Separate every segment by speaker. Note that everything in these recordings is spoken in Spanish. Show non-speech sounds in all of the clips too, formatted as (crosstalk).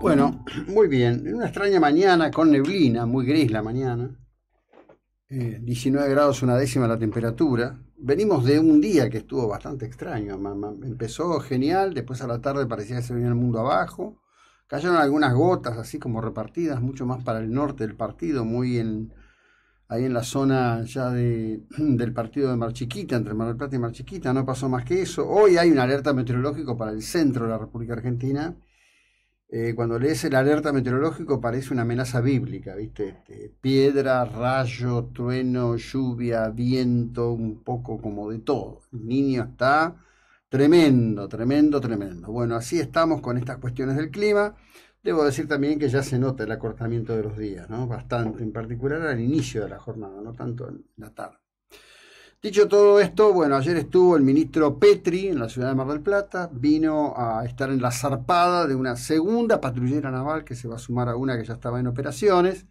Speaker 1: Bueno, mm. (clears throat) muy bien. Una extraña mañana con neblina, muy gris la mañana. 19 eh, grados una décima la temperatura. Venimos de un día que estuvo bastante extraño. Mamá. Empezó genial, después a la tarde parecía que se venía el mundo abajo. Cayeron algunas gotas así como repartidas, mucho más para el norte del partido, muy en, ahí en la zona ya de, (clears throat) del partido de Mar Chiquita, entre Mar del Plata y Chiquita, no pasó más que eso. Hoy hay una alerta meteorológica para el centro de la República Argentina eh, cuando lees el alerta meteorológico parece una amenaza bíblica, ¿viste? Este, piedra, rayo, trueno, lluvia, viento, un poco como de todo. El niño está tremendo, tremendo, tremendo. Bueno, así estamos con estas cuestiones del clima. Debo decir también que ya se nota el acortamiento de los días, ¿no? Bastante, en particular al inicio de la jornada, no tanto en la tarde. Dicho todo esto, bueno, ayer estuvo el ministro Petri en la ciudad de Mar del Plata, vino a estar en la zarpada de una segunda patrullera naval que se va a sumar a una que ya estaba en operaciones,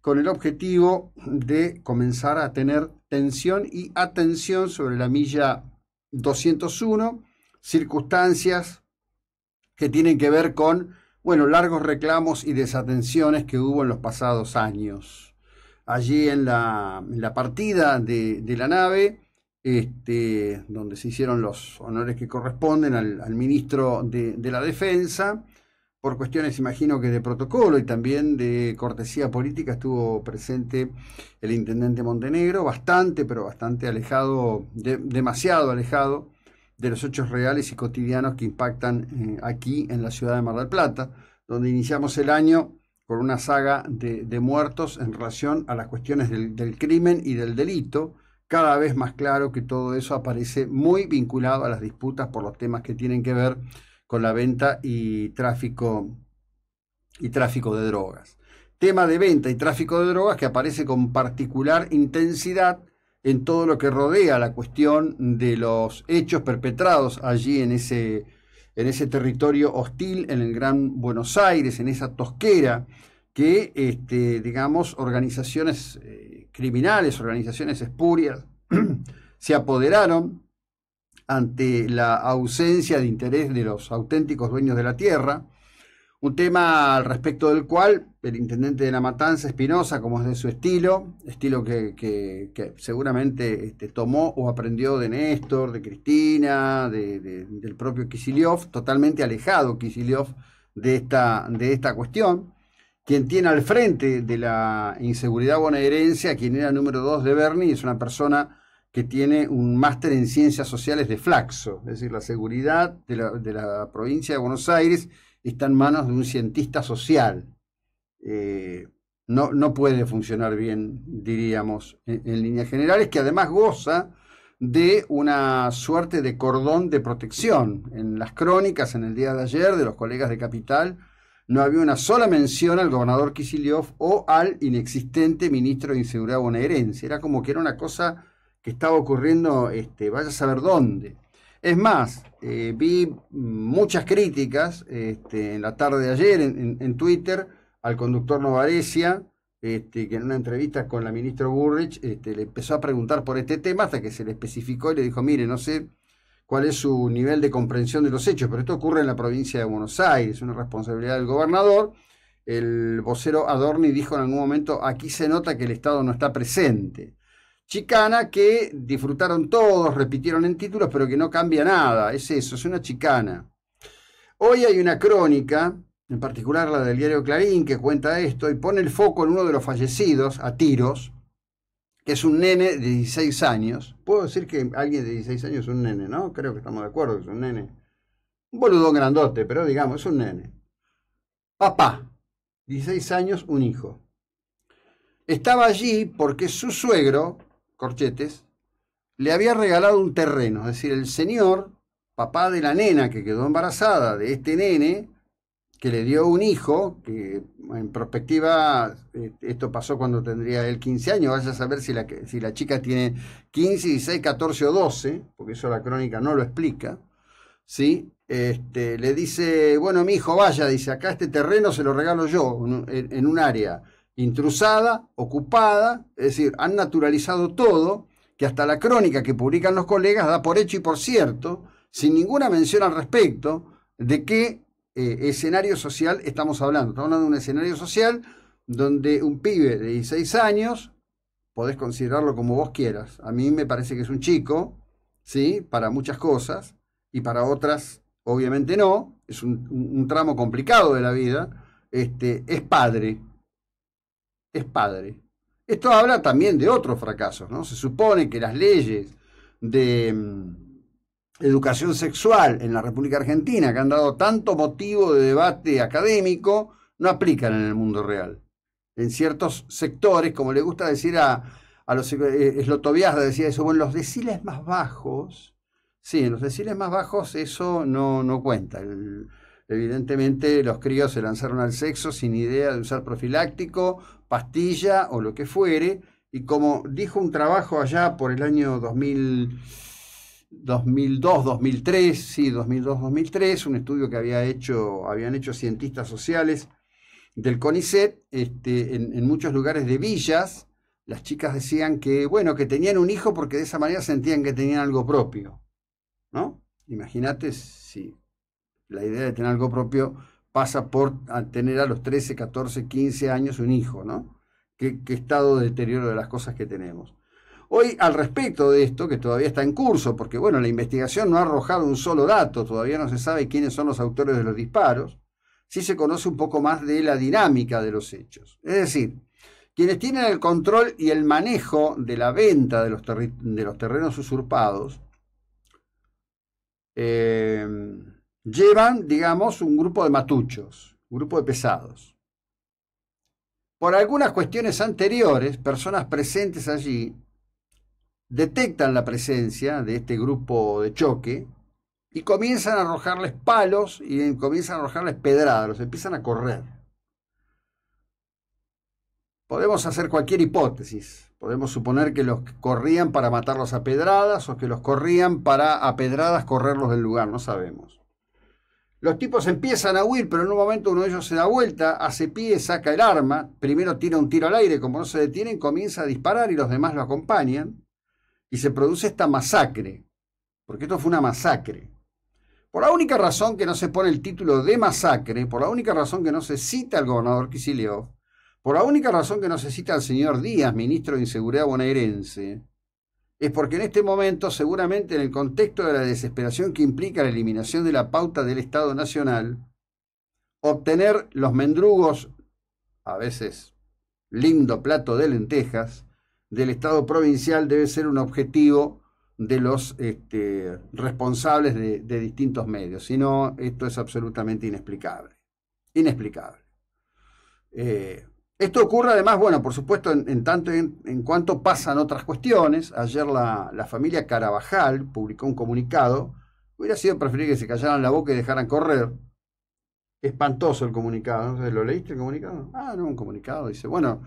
Speaker 1: con el objetivo de comenzar a tener tensión y atención sobre la milla 201, circunstancias que tienen que ver con, bueno, largos reclamos y desatenciones que hubo en los pasados años allí en la, partida de, la nave, este, donde se hicieron los honores que corresponden al, ministro de, la Defensa. Por cuestiones, imagino que de protocolo y también de cortesía política, estuvo presente el intendente Montenegro, bastante, pero bastante alejado, demasiado alejado de los hechos reales y cotidianos que impactan eh, aquí en la ciudad de Mar del Plata, donde iniciamos el año con una saga de, muertos en relación a las cuestiones del, del crimen y del delito, cada vez más claro que todo eso aparece muy vinculado a las disputas por los temas que tienen que ver con la venta y tráfico y tráfico de drogas. Tema de venta y tráfico de drogas que aparece con particular intensidad en todo lo que rodea la cuestión de los hechos perpetrados allí en ese en ese territorio hostil, en el Gran Buenos Aires, en esa tosquera, que, este, digamos, organizaciones eh, criminales, organizaciones espurias, (clears throat) se apoderaron ante la ausencia de interés de los auténticos dueños de la tierra, un tema al respecto del cual el intendente de La Matanza, Espinosa, como es de su estilo, estilo que, seguramente este, tomó o aprendió de Néstor, de Cristina, del propio Kisiliov, totalmente alejado Kisiliov de esta, de esta cuestión, quien tiene al frente de la inseguridad bonaerense quien era número dos de Bernie, es una persona que tiene un máster en ciencias sociales de Flaxo, es decir, la seguridad de la, de la provincia de Buenos Aires está en manos de un cientista social, eh, no, no, puede funcionar bien, diríamos, en, líneas generales, que además goza de una suerte de cordón de protección. En las crónicas, en el día de ayer, de los colegas de Capital, no había una sola mención al gobernador Kisilov o al inexistente ministro de Inseguridad bonaerense. Era como que era una cosa que estaba ocurriendo, este, vaya a saber dónde. Es más, eh, vi muchas críticas este, en la tarde de ayer en Twitter al conductor Novarecia, este, que en una entrevista con la ministra Burrich este, le empezó a preguntar por este tema hasta que se le especificó y le dijo, mire, no sé cuál es su nivel de comprensión de los hechos, pero esto ocurre en la provincia de Buenos Aires, una responsabilidad del gobernador. El vocero Adorni dijo en algún momento, aquí se nota que el Estado no está presente. Chicana que disfrutaron todos, repitieron en títulos, pero que no cambia nada. Es eso, es una chicana. Hoy hay una crónica en particular la del diario Clarín, que cuenta esto y pone el foco en uno de los fallecidos a tiros, que es un nene de 16 años. Puedo decir que alguien de 16 años es un nene, ¿no? Creo que estamos de acuerdo que es un nene. Un boludón grandote, pero digamos, es un nene. Papá, 16 años, un hijo. Estaba allí porque su suegro, Corchetes, le había regalado un terreno. Es decir, el señor, papá de la nena que quedó embarazada de este nene, que le dio un hijo, que en perspectiva, eh, esto pasó cuando tendría él 15 años, vaya a saber si la, si la chica tiene 15, 16, 14 o 12, porque eso la crónica no lo explica, ¿sí? Este, le dice, bueno, mi hijo, vaya, dice, acá este terreno se lo regalo yo, en un área intrusada, ocupada, es decir, han naturalizado todo, que hasta la crónica que publican los colegas da por hecho y por cierto, sin ninguna mención al respecto, de que eh, escenario social estamos hablando. Estamos hablando de un escenario social donde un pibe de 16 años, podés considerarlo como vos quieras. A mí me parece que es un chico, ¿sí? Para muchas cosas y para otras, obviamente no. Es un, tramo complicado de la vida. Este, es padre. Es padre. Esto habla también de otros fracasos, ¿no? Se supone que las leyes de mm, educación sexual en la República Argentina, que han dado tanto motivo de debate académico, no aplican en el mundo real. En ciertos sectores, como le gusta decir a, los... Eh, los de decía eso, bueno, los deciles más bajos, sí, en los deciles más bajos eso no, no cuenta. evidentemente los críos se lanzaron al sexo sin idea de usar profiláctico, pastilla o lo que fuere, y como dijo un trabajo allá por el año 2000, 2002, 2003, sí, 2002, 2003, un estudio que había hecho, habían hecho cientistas sociales del CONICET, este, en, muchos lugares de villas, las chicas decían que, bueno, que tenían un hijo porque de esa manera sentían que tenían algo propio, ¿no? Imagínate si la idea de tener algo propio pasa por tener a los 13, 14, 15 años un hijo, ¿no? qué estado de deterioro de las cosas que tenemos. Hoy, al respecto de esto, que todavía está en curso, porque bueno, la investigación no ha arrojado un solo dato, todavía no se sabe quiénes son los autores de los disparos, sí se conoce un poco más de la dinámica de los hechos. Es decir, quienes tienen el control y el manejo de la venta de los, terrenos usurpados, eh, llevan, digamos, un grupo de matuchos, un grupo de pesados. Por algunas cuestiones anteriores, personas presentes allí detectan la presencia de este grupo de choque y comienzan a arrojarles palos y comienzan a arrojarles pedradas, los empiezan a correr. Podemos hacer cualquier hipótesis. Podemos suponer que los corrían para matarlos a pedradas o que los corrían para a pedradas correrlos del lugar, no sabemos. Los tipos empiezan a huir, pero en un momento uno de ellos se da vuelta, hace pie, saca el arma, primero tira un tiro al aire, como no se detienen, comienza a disparar y los demás lo acompañan y se produce esta masacre, porque esto fue una masacre. Por la única razón que no se pone el título de masacre, por la única razón que no se cita al gobernador Kicillof, por la única razón que no se cita al señor Díaz, ministro de Inseguridad bonaerense, es porque en este momento, seguramente en el contexto de la desesperación que implica la eliminación de la pauta del Estado Nacional, obtener los mendrugos, a veces lindo plato de lentejas, del Estado provincial debe ser un objetivo de los este, responsables de, distintos medios. Si no, esto es absolutamente inexplicable. Inexplicable. Eh, esto ocurre además, bueno, por supuesto, en, tanto en, cuanto pasan otras cuestiones. Ayer la, la, familia Carabajal publicó un comunicado. Hubiera sido preferible que se callaran la boca y dejaran correr. Espantoso el comunicado. ¿Lo leíste el comunicado? Ah, no, un comunicado. Dice, bueno,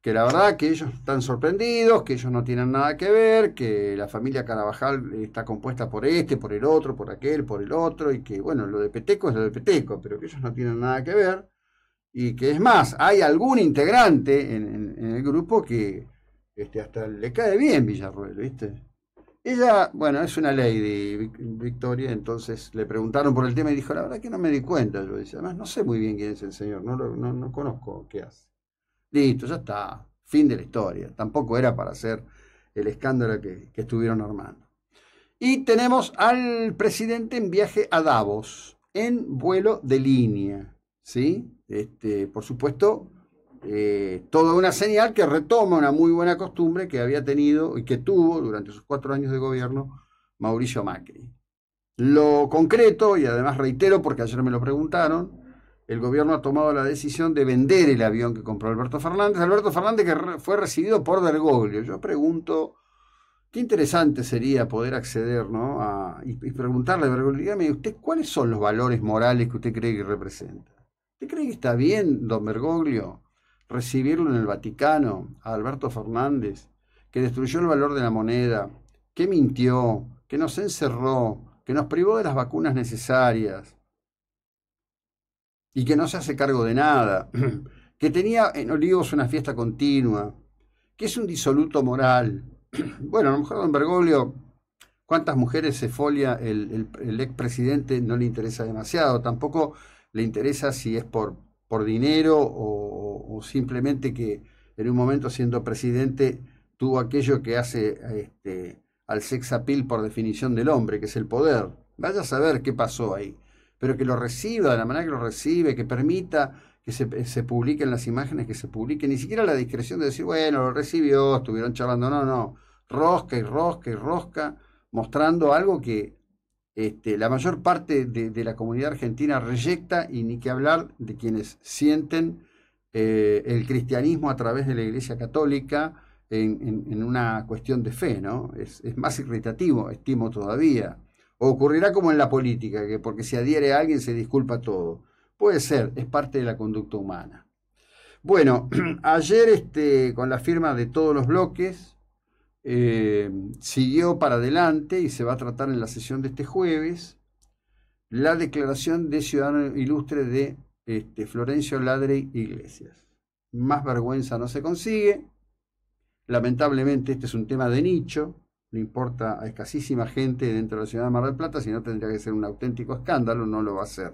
Speaker 1: que la verdad que ellos están sorprendidos, que ellos no tienen nada que ver, que la familia Carabajal está compuesta por este, por el otro, por aquel, por el otro, y que bueno, lo de Peteco es lo de Peteco, pero que ellos no tienen nada que ver, y que es más, hay algún integrante en, el grupo que este, hasta le cae bien Villarruel, ¿viste? Ella, bueno, es una lady, Victoria, entonces le preguntaron por el tema y dijo, la verdad que no me di cuenta, yo dice, además no sé muy bien quién es el señor, no, lo, no conozco qué hace. Listo, ya está. Fin de la historia. Tampoco era para hacer el escándalo que, estuvieron armando. Y tenemos al presidente en viaje a Davos, en vuelo de línea. ¿Sí? Este, por supuesto, eh, toda una señal que retoma una muy buena costumbre que había tenido y que tuvo durante sus cuatro años de gobierno Mauricio Macri. Lo concreto, y además reitero porque ayer me lo preguntaron, el gobierno ha tomado la decisión de vender el avión que compró Alberto Fernández. Alberto Fernández que fue recibido por Bergoglio. Yo pregunto, qué interesante sería poder acceder y, preguntarle a Bergoglio, dígame, ¿usted cuáles son los valores morales que usted cree que representa? ¿Usted cree que está bien, don Bergoglio, recibirlo en el Vaticano a Alberto Fernández, que destruyó el valor de la moneda, que mintió, que nos encerró, que nos privó de las vacunas necesarias? y que no se hace cargo de nada, (clears throat) que tenía en Olivos una fiesta continua, que es un disoluto moral. (clears throat) Bueno, a lo mejor don Bergoglio, cuántas mujeres se folia el, expresidente no le interesa demasiado, tampoco le interesa si es por, por dinero o, simplemente que en un momento siendo presidente tuvo aquello que hace este, al sex appeal por definición del hombre, que es el poder. Vaya a saber qué pasó ahí pero que lo reciba de la manera que lo recibe, que permita que eh, se, publiquen las imágenes que se publiquen, ni siquiera la discreción de decir, bueno, lo recibió, estuvieron charlando, no, no, rosca y rosca y rosca, mostrando algo que este, la mayor parte de, la comunidad argentina reyecta y ni que hablar de quienes sienten eh, el cristianismo a través de la Iglesia Católica en, una cuestión de fe, ¿no? Es, es más irritativo, estimo todavía ocurrirá como en la política, que porque se adhiere a alguien se disculpa todo. Puede ser, es parte de la conducta humana. Bueno, (clears throat) ayer este, con la firma de todos los bloques, eh, siguió para adelante y se va a tratar en la sesión de este jueves la declaración de ciudadano ilustre de este, Florencio Ladre Iglesias. Más vergüenza no se consigue. Lamentablemente este es un tema de nicho, importa a escasísima gente dentro de la ciudad de Mar del Plata, si no tendría que ser un auténtico escándalo, no lo va a ser,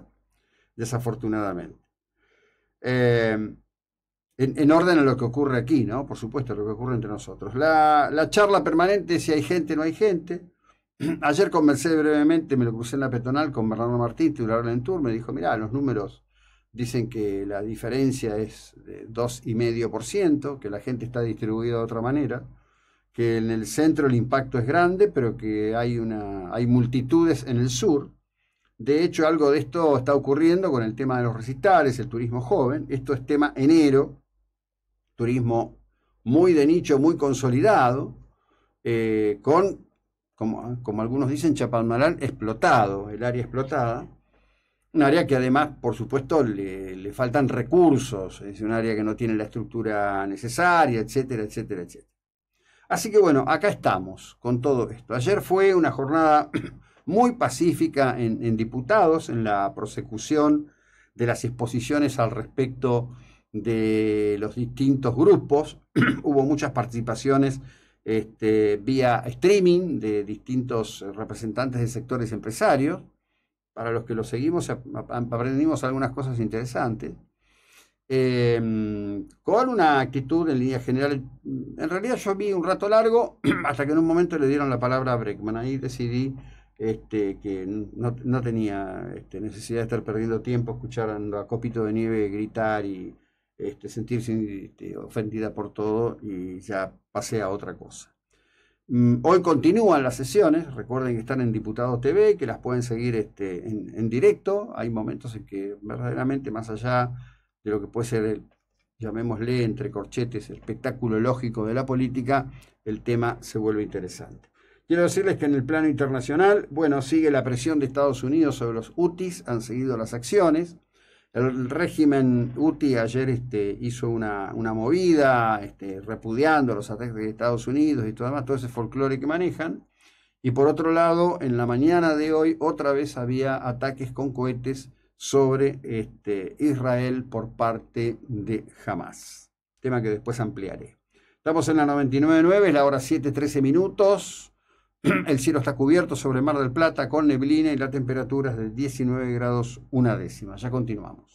Speaker 1: desafortunadamente. Eh, en, orden a lo que ocurre aquí, ¿no? Por supuesto, lo que ocurre entre nosotros. La, charla permanente, si hay gente, no hay gente. (clears throat) Ayer conversé brevemente, me lo crucé en la petonal con Bernardo Martí titular del me dijo, mirá, los números dicen que la diferencia es de 2,5%, que la gente está distribuida de otra manera que en el centro el impacto es grande, pero que hay, una, hay multitudes en el sur. De hecho, algo de esto está ocurriendo con el tema de los recitales, el turismo joven. Esto es tema enero, turismo muy de nicho, muy consolidado, eh, con, como, algunos dicen, Chapalmarán explotado, el área explotada. Un área que además, por supuesto, le, le faltan recursos, es un área que no tiene la estructura necesaria, etcétera, etcétera, etcétera. Así que bueno, acá estamos con todo esto. Ayer fue una jornada (clears throat) muy pacífica en, diputados, en la prosecución de las exposiciones al respecto de los distintos grupos. (clears throat) Hubo muchas participaciones este, vía streaming de distintos representantes de sectores empresarios. Para los que lo seguimos aprendimos algunas cosas interesantes. Em, con una actitud en línea general en realidad yo vi un rato largo (clears throat) hasta que en un momento le dieron la palabra a Breckman. Ahí decidí este, que no, tenía este, necesidad de estar perdiendo tiempo escuchando a Copito de Nieve gritar y este, sentirse ofendida por todo y ya pasé a otra cosa. Mm, hoy continúan las sesiones, recuerden que están en Diputado TV, que las pueden seguir en directo, hay momentos en que verdaderamente más allá de lo que puede ser el llamémosle entre corchetes, espectáculo lógico de la política, el tema se vuelve interesante. Quiero decirles que en el plano internacional, bueno, sigue la presión de Estados Unidos sobre los UTIs, han seguido las acciones. El régimen UTI ayer este, hizo una, movida este, repudiando los ataques de Estados Unidos y todo demás, todo ese folclore que manejan. Y por otro lado, en la mañana de hoy otra vez había ataques con cohetes sobre este, Israel por parte de Hamas. Tema que después ampliaré. Estamos en la 99.9, es la hora 7.13 minutos. (clears throat) El cielo está cubierto sobre el Mar del Plata con neblina y la temperatura es de 19 grados una décima. Ya continuamos.